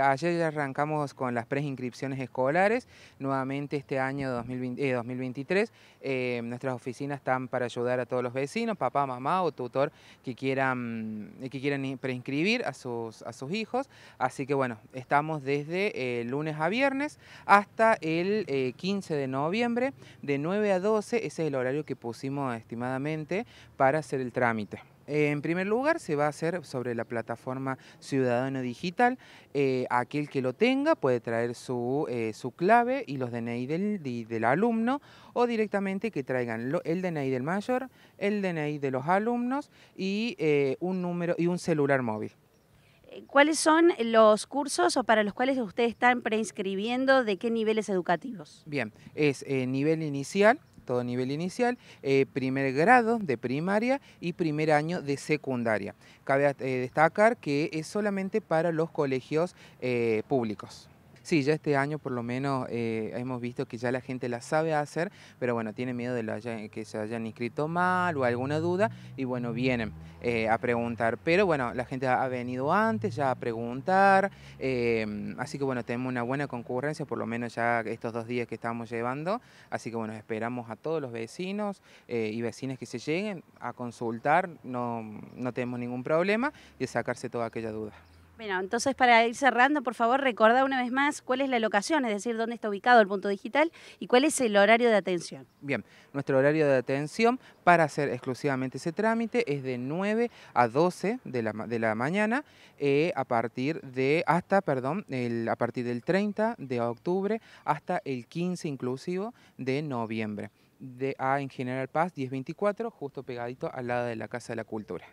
Ayer ya arrancamos con las preinscripciones escolares, nuevamente este año 2023. Eh, eh, nuestras oficinas están para ayudar a todos los vecinos, papá, mamá o tutor que quieran, eh, que quieran preinscribir a sus, a sus hijos. Así que bueno, estamos desde el lunes a viernes hasta el 15 de noviembre, de 9 a 12, ese es el horario que pusimos estimadamente para hacer el trámite en primer lugar, se va a hacer sobre la plataforma Ciudadano Digital. Eh, aquel que lo tenga puede traer su, eh, clave y los DNI del, del, alumno o directamente que traigan el DNI del mayor, el DNI de los alumnos y, eh, un, número, y un celular móvil. ¿Cuáles son los cursos o para los cuales ustedes están preinscribiendo? ¿De qué niveles educativos? Bien, es nivel inicial, todo nivel inicial, eh, primer grado de primaria y primer año de secundaria. Cabe eh, destacar que es solamente para los colegios eh, públicos. Sí, ya este año por lo menos eh, hemos visto que ya la gente la sabe hacer, pero bueno, tiene miedo de que se hayan inscrito mal o alguna duda y bueno, vienen eh, a preguntar. Pero bueno, la gente ha venido antes ya a preguntar, eh, así que bueno, tenemos una buena concurrencia, por lo menos ya estos dos días que estamos llevando, así que bueno, esperamos a todos los vecinos y vecinas que se lleguen a consultar, no, no tenemos ningún problema y sacarse toda aquella duda. Bueno, entonces para ir cerrando, por favor, recordá una vez más cuál es la locación, es decir, dónde está ubicado el punto digital y cuál es el horario de atención. Bien, nuestro horario de atención para hacer exclusivamente ese trámite es de 9 a 12 de la, de la mañana eh, a partir de, hasta, perdón, a partir del 30 de octubre hasta el 15 inclusivo de noviembre. De A en General Paz 1024, justo pegadito al lado de la Casa de la Cultura.